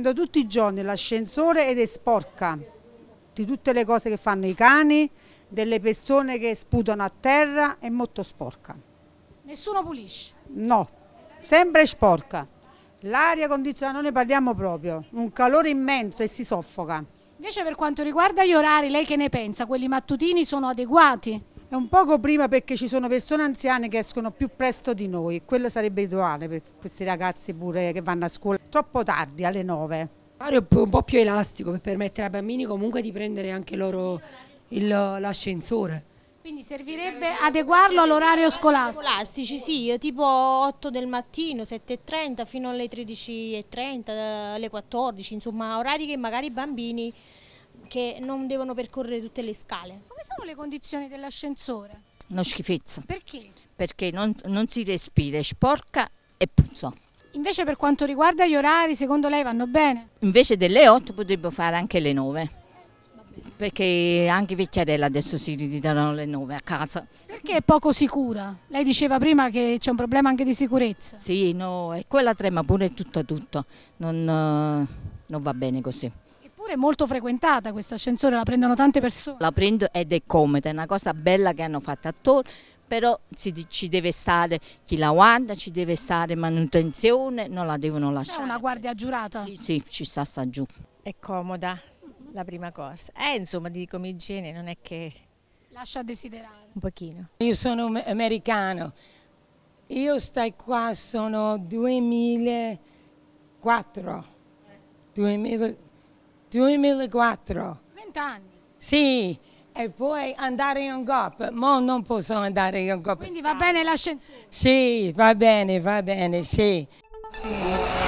prendo tutti i giorni l'ascensore ed è sporca di tutte le cose che fanno i cani, delle persone che sputano a terra, è molto sporca. Nessuno pulisce? No, sempre sporca. L'aria condizionata non ne parliamo proprio, un calore immenso e si soffoca. Invece per quanto riguarda gli orari, lei che ne pensa? Quelli mattutini sono adeguati? È un poco prima perché ci sono persone anziane che escono più presto di noi, quello sarebbe ideale per questi ragazzi pure che vanno a scuola, troppo tardi alle 9. L'aria è un po' più elastico per permettere ai bambini comunque di prendere anche loro l'ascensore. Quindi servirebbe adeguarlo all'orario scolastico? Scolastici, sì, tipo 8 del mattino, 7.30 fino alle 13.30, eh, alle 14, insomma orari che magari i bambini che non devono percorrere tutte le scale. Come sono le condizioni dell'ascensore? Una schifezza. Perché? Perché non, non si respira, è sporca e puzza. Invece per quanto riguarda gli orari, secondo lei vanno bene? Invece delle 8 potrebbero fare anche le 9. Perché anche Vecchiarella adesso si ritirano le 9 a casa. Perché è poco sicura? Lei diceva prima che c'è un problema anche di sicurezza. Sì, no, è quella trema pure tutto tutto. Non, eh, non va bene così sempre molto frequentata questo ascensore, la prendono tante persone. La prendo ed è comoda, è una cosa bella che hanno fatto attorno, però si, ci deve stare chi la guarda, ci deve stare manutenzione, non la devono lasciare. C'è una guardia giurata? Sì, sì, ci sta sta giù. È comoda, la prima cosa. Eh, insomma, di come igiene non è che... Lascia desiderare. Un pochino. Io sono americano, io stai qua sono 2004, 2004. 2004. 20 anni? Sì, e poi andare in GOP, ma non posso andare in GOP. Quindi va bene l'ascensore? Sì, va bene, va bene, sì.